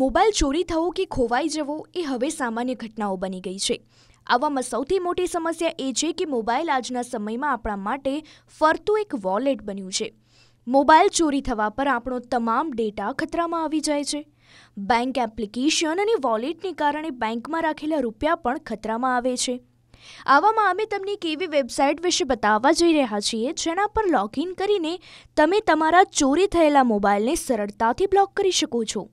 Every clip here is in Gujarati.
મોબાઈલ ચોરી થવો કે ખોવાઈ જવો એ હવે સામાન્ય ઘટનાઓ બની ગઈ છે આવામાં સૌથી મોટી સમસ્યા એ છે કે મોબાઈલ આજના સમયમાં આપણા માટે ફરતું એક વોલેટ બન્યું છે મોબાઈલ ચોરી થવા પર આપણો તમામ ડેટા ખતરામાં આવી જાય છે બેંક એપ્લિકેશન અને વોલેટને કારણે બેંકમાં રાખેલા રૂપિયા પણ ખતરામાં આવે છે આવામાં અમે તમને એક એવી વેબસાઇટ વિશે બતાવવા જઈ રહ્યા છીએ જેના પર લોગિન કરીને તમે તમારા ચોરી થયેલા મોબાઈલને સરળતાથી બ્લોક કરી શકો છો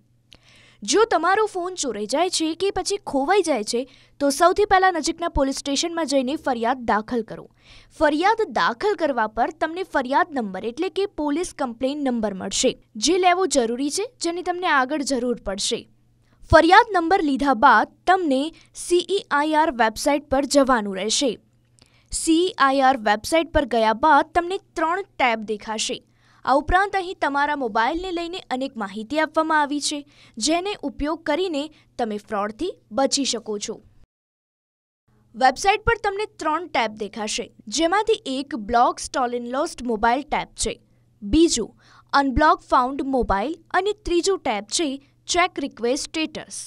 જો તમારો ફોન ચોરાઈ જાય છે કે પછી ખોવાઈ જાય છે તો સૌથી પહેલાં નજીકના પોલીસ સ્ટેશનમાં જઈને ફરિયાદ દાખલ કરો ફરિયાદ દાખલ કરવા પર તમને ફરિયાદ નંબર એટલે કે પોલીસ કમ્પ્લેન નંબર મળશે જે લેવો જરૂરી છે જેની તમને આગળ જરૂર પડશે ફરિયાદ નંબર લીધા બાદ તમને સીઈઆઈઆર e વેબસાઇટ પર જવાનું રહેશે સીઈઆઈઆર e વેબસાઇટ પર ગયા બાદ તમને ત્રણ ટેબ દેખાશે આ ઉપરાંત અહીં તમારા મોબાઈલને લઈને અનેક માહિતી આપવામાં આવી છે જેને ઉપયોગ કરીને તમે ફ્રોડથી બચી શકો છો વેબસાઇટ પર તમને ત્રણ ટેબ દેખાશે જેમાંથી એક block stolen in lost mobile tab છે બીજું અનબ્લોક ફાઉન્ડ મોબાઈલ અને ત્રીજું ટેબ છે ચેક રિક્વેસ્ટ સ્ટેટસ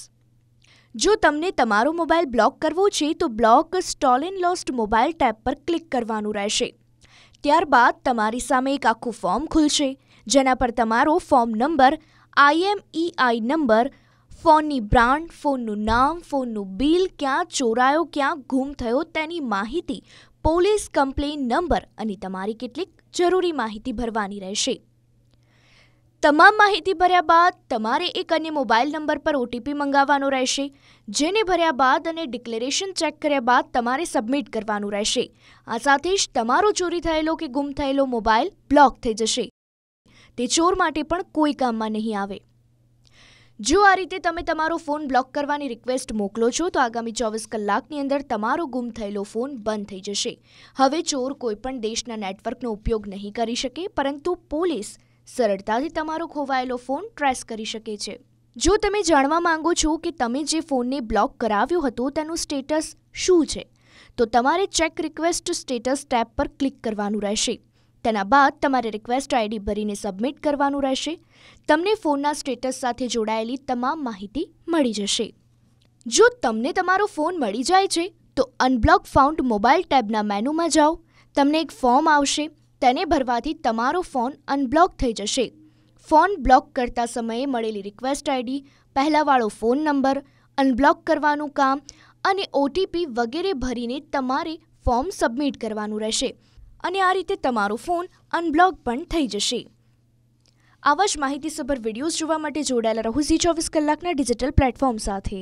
જો તમને તમારો મોબાઈલ બ્લોક કરવો છે તો block stolen and lost mobile tab પર ક્લિક કરવાનું રહેશે ત્યારબાદ તમારી સામે એક આખું ફોર્મ ખુલશે જેના પર તમારો form number IMEI e number ફોનની બ્રાન્ડ ફોનનું નામ ફોનનું બિલ ક્યાં ચોરાયો ક્યાં ગુમ થયો તેની માહિતી પોલીસ કમ્પ્લેન નંબર અને તમારી કેટલીક જરૂરી માહિતી ભરવાની રહેશે તમામ માહિતી ભર્યા બાદ તમારે એક અન્ય મોબાઈલ નંબર પર ઓટીપી મંગાવવાનો રહેશે જેને ભર્યા બાદ અને ડિક્લેરેશન ચેક કર્યા બાદ તમારે સબમિટ કરવાનું રહેશે આ સાથે જ તમારો ચોરી થયેલો કે ગુમ થયેલો મોબાઈલ બ્લોક થઈ જશે તે ચોર માટે પણ કોઈ કામમાં નહીં આવે જો આ રીતે તમે તમારો ફોન બ્લોક કરવાની રિક્વેસ્ટ મોકલો છો તો આગામી ચોવીસ કલાકની અંદર તમારો ગુમ થયેલો ફોન બંધ થઈ જશે હવે ચોર કોઈપણ દેશના નેટવર્કનો ઉપયોગ નહીં કરી શકે પરંતુ પોલીસ સરળતાથી તમારો ખોવાયેલો ફોન ટ્રેસ કરી શકે છે જો તમે જાણવા માંગો છો કે તમે જે ફોનને બ્લોક કરાવ્યો હતો તેનું સ્ટેટસ શું છે તો તમારે ચેક રિક્વેસ્ટ સ્ટેટસ ટેબ પર ક્લિક કરવાનું રહેશે તેના બાદ તમારે રિક્વેસ્ટ આઈડી ભરીને સબમિટ કરવાનું રહેશે તમને ફોનના સ્ટેટસ સાથે જોડાયેલી તમામ માહિતી મળી જશે જો તમને તમારો ફોન મળી જાય છે તો અનબ્લોક ફાઉન્ડ મોબાઈલ ટેબના મેનુમાં જાઓ તમને એક ફોર્મ આવશે તેને ભરવાથી તમારો ફોન અનબ્લોક થઈ જશે ફોન બ્લોક કરતા સમયે મળેલી રિક્વેસ્ટ આઈડી પહેલાંવાળો ફોન નંબર અનબ્લોક કરવાનું કામ અને ઓટીપી વગેરે ભરીને તમારે ફોર્મ સબમિટ કરવાનું રહેશે અને આ રીતે તમારો ફોન અનબ્લોક પણ થઈ જશે આવા જ માહિતીસભર વિડીયોઝ જોવા માટે જોડાયેલા રહો ઝી ચોવીસ કલાકના ડિજિટલ પ્લેટફોર્મ સાથે